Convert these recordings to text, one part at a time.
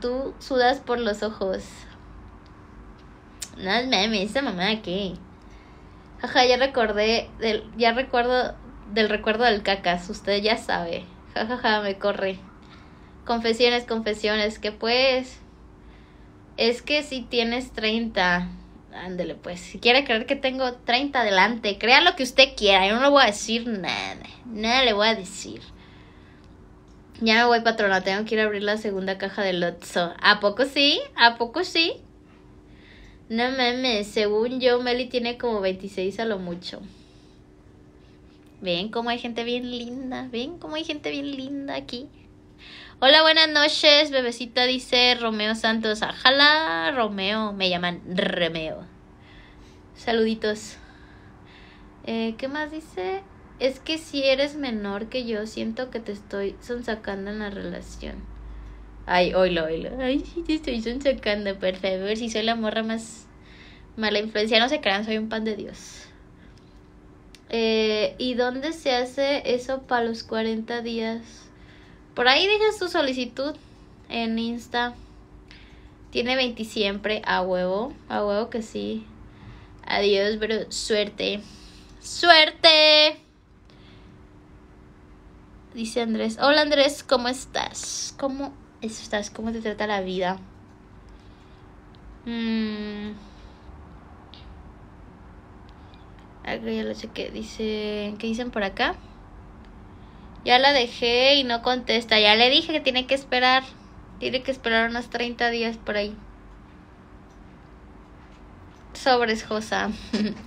Tú sudas por los ojos. No meme esa mamá qué. Jaja, ya recordé del, ya recuerdo del recuerdo del cacas, usted ya sabe. Jajaja, me corre. Confesiones, confesiones, que pues es que si tienes 30, ándele pues, si quiere creer que tengo 30 adelante, crea lo que usted quiera, yo no le voy a decir nada, nada le voy a decir. Ya me voy, patrona. Tengo que ir a abrir la segunda caja del Lotso. ¿A poco sí? ¿A poco sí? No mames. Según yo, Meli tiene como 26 a lo mucho. Ven cómo hay gente bien linda. Ven cómo hay gente bien linda aquí. Hola, buenas noches. Bebecita dice Romeo Santos. Ajala, Romeo. Me llaman Romeo. Saluditos. Eh, ¿Qué más dice? es que si eres menor que yo, siento que te estoy sonsacando en la relación. Ay, oílo, oílo. Ay, sí, te estoy sonsacando, A ver Si soy la morra más mala influencia, no se crean, soy un pan de Dios. Eh, ¿Y dónde se hace eso para los 40 días? Por ahí dejas tu solicitud en Insta. Tiene 20 siempre, a huevo, a huevo que sí. Adiós, pero Suerte. Suerte. Dice Andrés. Hola Andrés, ¿cómo estás? ¿Cómo estás? ¿Cómo te trata la vida? mmm que ya lo chequé. Dice, ¿qué dicen por acá? Ya la dejé y no contesta. Ya le dije que tiene que esperar. Tiene que esperar unos 30 días por ahí. Sobres Josa.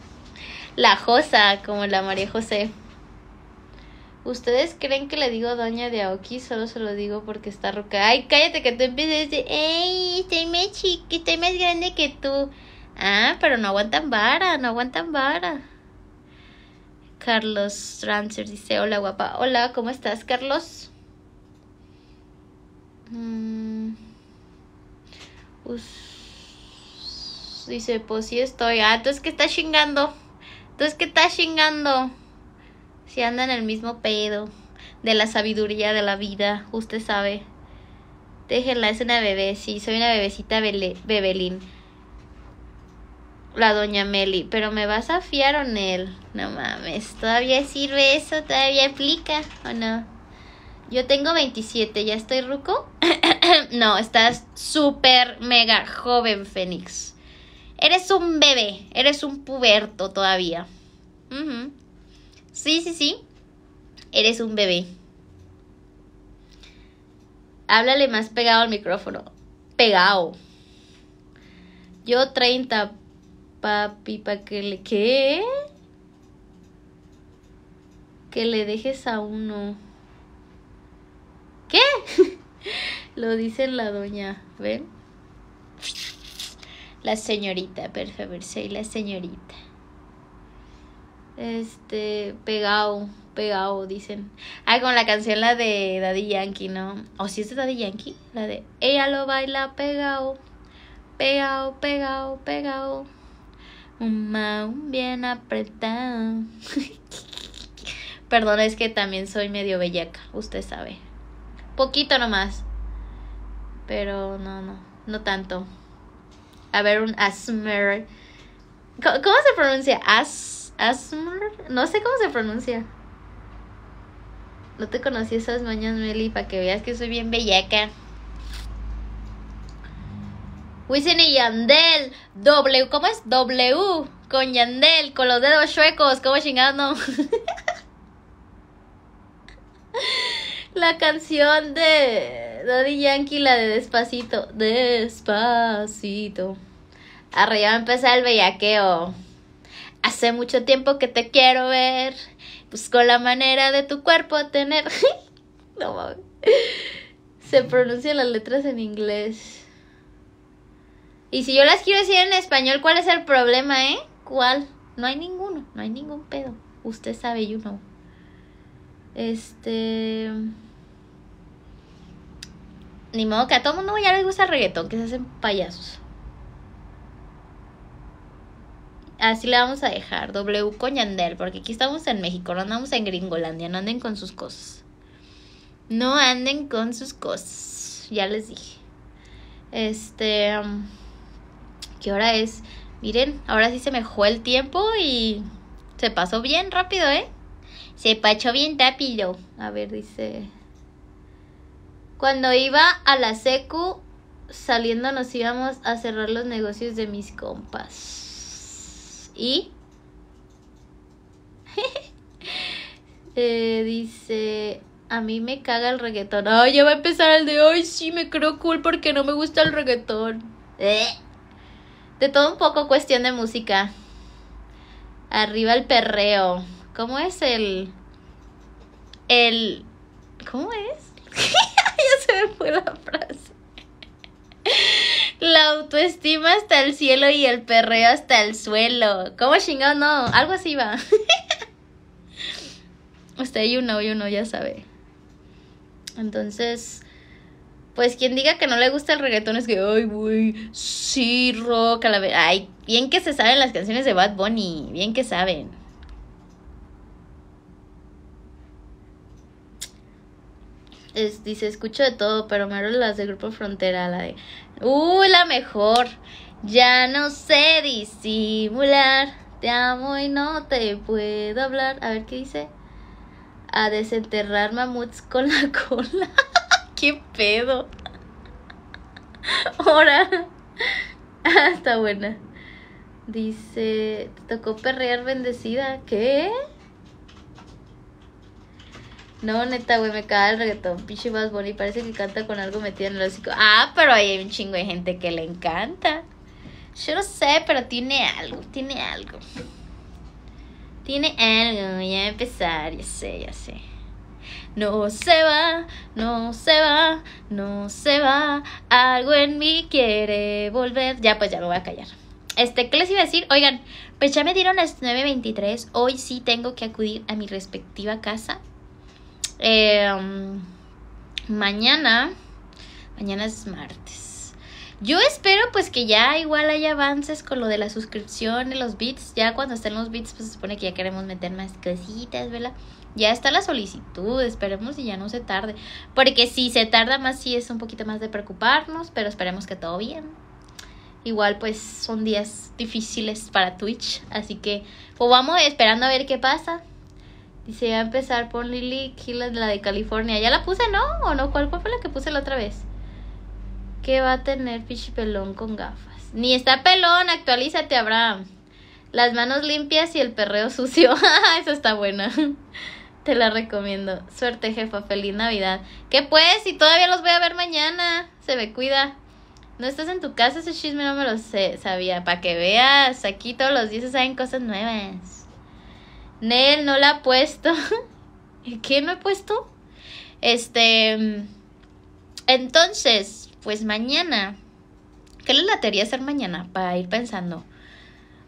la Josa, como la María José. ¿Ustedes creen que le digo doña de Aoki? Solo se lo digo porque está roca. Ay, cállate que tú empieces decir, ¡Ey! Estoy más chiquita estoy más grande que tú. Ah, pero no aguantan vara, no aguantan vara. Carlos Ranser dice, hola guapa. Hola, ¿cómo estás, Carlos? Mm. Dice, pues sí estoy. Ah, tú es que estás chingando. Tú es que estás chingando. Si anda en el mismo pedo de la sabiduría de la vida, usted sabe. Déjenla, es una bebé, sí, soy una bebecita bebelín. La doña Meli, pero me vas a fiar en él. No mames, todavía sirve eso, todavía aplica o no. Yo tengo 27, ¿ya estoy ruco? no, estás súper mega joven, Fénix. Eres un bebé, eres un puberto todavía. mhm Sí, sí, sí. Eres un bebé. Háblale más pegado al micrófono. Pegado. Yo 30, papi, pa' que le... ¿Qué? Que le dejes a uno. ¿Qué? Lo dice la doña, ¿ven? La señorita, por favor, soy la señorita este, pegado, pegado, dicen. Ah, con la canción la de Daddy Yankee, ¿no? O si es de Daddy Yankee, la de Ella lo baila pegado, pegado, pegado, pegado. Un bien apretado. Perdón, es que también soy medio bellaca, usted sabe. Poquito nomás. Pero no, no, no tanto. A ver, un asmer. ¿Cómo se pronuncia? As. Asmr, no sé cómo se pronuncia. No te conocí esas mañas, Meli, para que veas que soy bien bellaca. Wisin y Yandel, W, ¿cómo es? W, con Yandel, con los dedos chuecos, ¿cómo chingando? la canción de Daddy Yankee, la de Despacito, Despacito. Arriba va a empezar el bellaqueo. Hace mucho tiempo que te quiero ver. con la manera de tu cuerpo tener. no Se pronuncian las letras en inglés. Y si yo las quiero decir en español, ¿cuál es el problema, eh? ¿Cuál? No hay ninguno, no hay ningún pedo. Usted sabe, you know. Este. Ni modo que a todo mundo ya les gusta el reggaetón, que se hacen payasos. así la vamos a dejar, W Coñandel, porque aquí estamos en México, no andamos en Gringolandia, no anden con sus cosas. No anden con sus cosas, ya les dije. Este, um, ¿qué hora es? Miren, ahora sí se me el tiempo y se pasó bien rápido, ¿eh? Se pachó bien tapillo A ver, dice... Cuando iba a la secu, saliendo nos íbamos a cerrar los negocios de mis compas y... Eh, dice, a mí me caga el reggaetón. Ay, ya va a empezar el de hoy. Sí, me creo cool porque no me gusta el reggaetón. Eh. De todo un poco cuestión de música. Arriba el perreo. ¿Cómo es el... El... ¿Cómo es? ya se me fue estima hasta el cielo y el perreo hasta el suelo. ¿Cómo chingado? No, algo así va. Usted, y uno you know, ya sabe. Entonces, pues quien diga que no le gusta el reggaetón es que, ay, voy, sí, rock, a la vez. Ay, bien que se saben las canciones de Bad Bunny, bien que saben. dice, escucho de todo, pero me las de Grupo Frontera, la de... ¡Uh, la mejor! Ya no sé disimular, te amo y no te puedo hablar. A ver, ¿qué dice? A desenterrar mamuts con la cola. ¡Qué pedo! Ahora. Está buena. Dice, te tocó perrear bendecida. ¿Qué? No, neta, güey, me caga el reggaetón. Pinche Bad parece que canta con algo metido en el hocico. Ah, pero hay un chingo de gente que le encanta. Yo no sé, pero tiene algo, tiene algo. Tiene algo, ya empezar, ya sé, ya sé. No se va, no se va, no se va. Algo en mí quiere volver. Ya, pues ya me voy a callar. Este, ¿qué les iba a decir? Oigan, pues ya me dieron las 9.23. Hoy sí tengo que acudir a mi respectiva casa Em, mañana, mañana es martes. Yo espero pues que ya igual haya avances con lo de la suscripción de los bits. Ya cuando estén los bits pues se supone que ya queremos meter más cositas, ¿verdad? Ya está la solicitud, esperemos y ya no se tarde. Porque si se tarda más sí es un poquito más de preocuparnos, pero esperemos que todo bien. Igual pues son días difíciles para Twitch, así que pues vamos esperando a ver qué pasa. Dice, a empezar, por Lily Killers, la de California. ¿Ya la puse, no? ¿O no? ¿Cuál, fue la que puse la otra vez? ¿Qué va a tener pichi pelón con gafas? Ni está pelón, actualízate, Abraham. Las manos limpias y el perreo sucio. Ah, Eso está bueno. Te la recomiendo. Suerte, jefa. Feliz Navidad. ¿Qué pues? Y todavía los voy a ver mañana. Se me cuida. No estás en tu casa, ese chisme no me lo sabía. Para que veas, aquí todos los días se saben cosas nuevas. Nel no la ha puesto. ¿Qué no he puesto? Este. Entonces, pues mañana. ¿Qué le latería hacer mañana? Para ir pensando.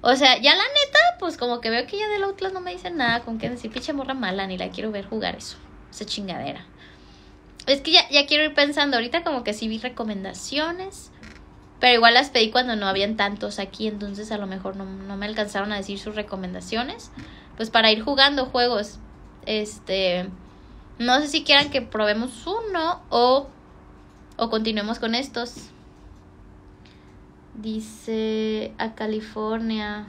O sea, ya la neta, pues como que veo que ya la otra no me dicen nada. Con que decir pinche morra mala, ni la quiero ver jugar eso. Esa chingadera. Es que ya, quiero ir pensando. Ahorita como que sí vi recomendaciones. Pero igual las pedí cuando no habían tantos aquí. Entonces a lo mejor no, no me alcanzaron a decir sus recomendaciones pues para ir jugando juegos. Este, no sé si quieran que probemos uno o, o continuemos con estos. Dice a California.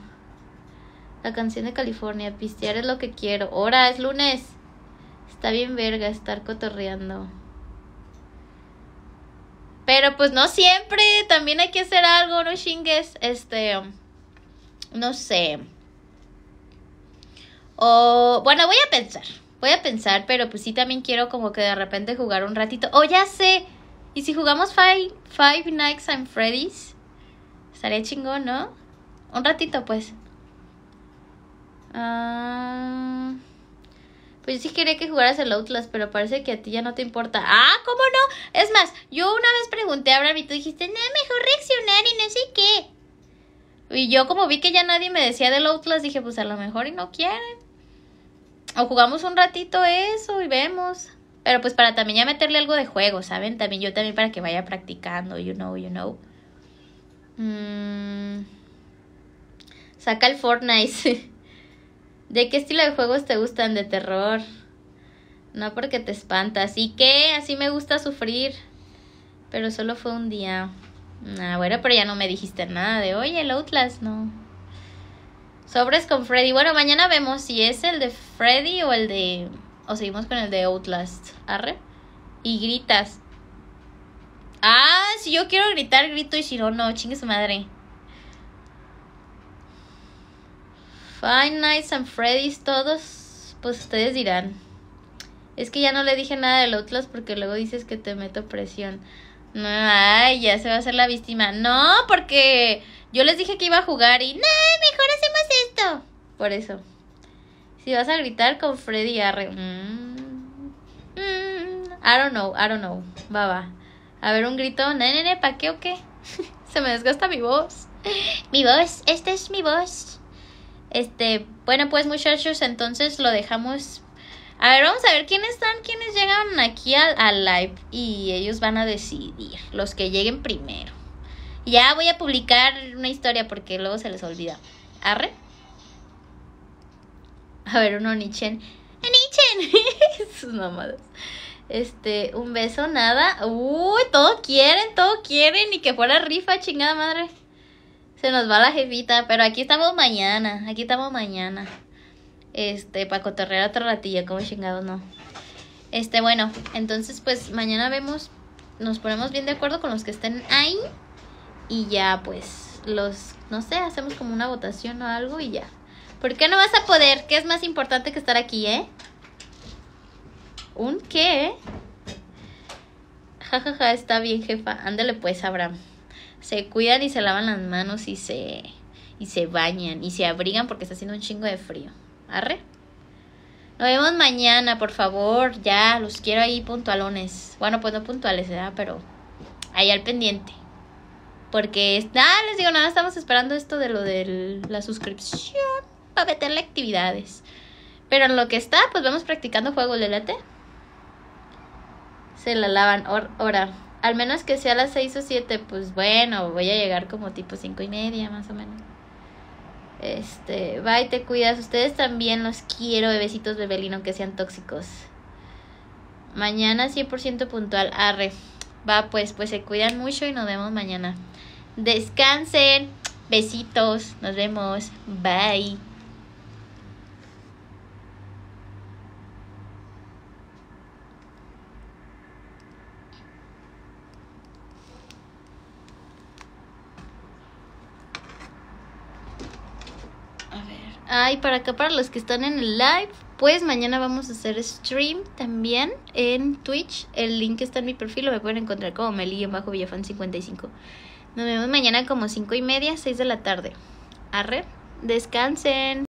La canción de California, pistear es lo que quiero. Ahora es lunes. Está bien verga estar cotorreando. Pero pues no siempre, también hay que hacer algo, no chingues. Este, no sé. O bueno, voy a pensar, voy a pensar, pero pues sí también quiero como que de repente jugar un ratito. Oh, ya sé. ¿Y si jugamos Five, five Nights at Freddy's? Estaría chingón, ¿no? Un ratito, pues. Ah, pues yo sí quería que jugaras el Outlast, pero parece que a ti ya no te importa. Ah, ¿cómo no? Es más, yo una vez pregunté a Bram y tú dijiste, no, mejor reaccionar y no sé qué. Y yo como vi que ya nadie me decía del Outlast, dije, pues a lo mejor y no quieren. O jugamos un ratito eso y vemos. Pero pues para también ya meterle algo de juego, ¿saben? También yo también para que vaya practicando, you know, you know. Mm. Saca el Fortnite. ¿De qué estilo de juegos te gustan? De terror. No porque te espantas. ¿Y qué? Así me gusta sufrir. Pero solo fue un día. Ah, bueno, pero ya no me dijiste nada de, oye, el Outlast, no. Sobres con Freddy. Bueno, mañana vemos si es el de Freddy o el de. O seguimos con el de Outlast. Arre. Y gritas. Ah, si yo quiero gritar, grito y si no, no, chingue su madre. Fine Nights and Freddy's, todos. Pues ustedes dirán. Es que ya no le dije nada del Outlast porque luego dices que te meto presión. ay, ya se va a hacer la víctima. No, porque yo les dije que iba a jugar y, no, mejor hacemos esto. Por eso. Si vas a gritar con Freddy Arre. Mm, mm, I don't know, I don't know. Va, va. A ver, un grito. Nene, nene, ¿pa' qué o qué? Se me desgasta mi voz. mi voz, esta es mi voz. Este, bueno, pues muchachos, entonces lo dejamos. A ver, vamos a ver quiénes están, quiénes llegan aquí al live y ellos van a decidir, los que lleguen primero. Ya voy a publicar una historia porque luego se les olvida. ¿Arre? A ver, uno Nichen. ¡Nichen! Sus mamadas. Este, un beso, nada. Uy, todo quieren, todo quieren. Y que fuera rifa, chingada madre. Se nos va la jefita. Pero aquí estamos mañana. Aquí estamos mañana. Este, para cotorrear otro ratillo, como chingados, no. Este, bueno, entonces pues mañana vemos. Nos ponemos bien de acuerdo con los que estén ahí y ya pues los, no sé, hacemos como una votación o algo y ya. ¿Por qué no vas a poder? ¿Qué es más importante que estar aquí, eh? ¿Un qué? Jajaja, ja, ja, está bien, jefa. Ándale pues, Abraham. Se cuidan y se lavan las manos y se y se bañan y se abrigan porque está haciendo un chingo de frío. Arre. Nos vemos mañana, por favor. Ya, los quiero ahí puntualones. Bueno, pues no puntuales, ¿verdad? Pero ahí al pendiente. Porque, nada, les digo, nada, estamos esperando esto de lo de la suscripción para meterle actividades. Pero en lo que está, pues vamos practicando juego, de late? Se la lavan, Ahora, Al menos que sea a las 6 o 7, pues bueno, voy a llegar como tipo 5 y media, más o menos. Este, bye, te cuidas. Ustedes también los quiero, bebecitos bebelino, que sean tóxicos. Mañana 100% puntual, arre. Va, pues, pues se cuidan mucho y nos vemos mañana. Descansen. Besitos. Nos vemos. Bye. A ver... Ay, para acá, para los que están en el live. Pues mañana vamos a hacer stream también en Twitch. El link está en mi perfil, lo me pueden encontrar como bajo villafan 55 Nos vemos mañana como 5 y media, 6 de la tarde. Arre, descansen.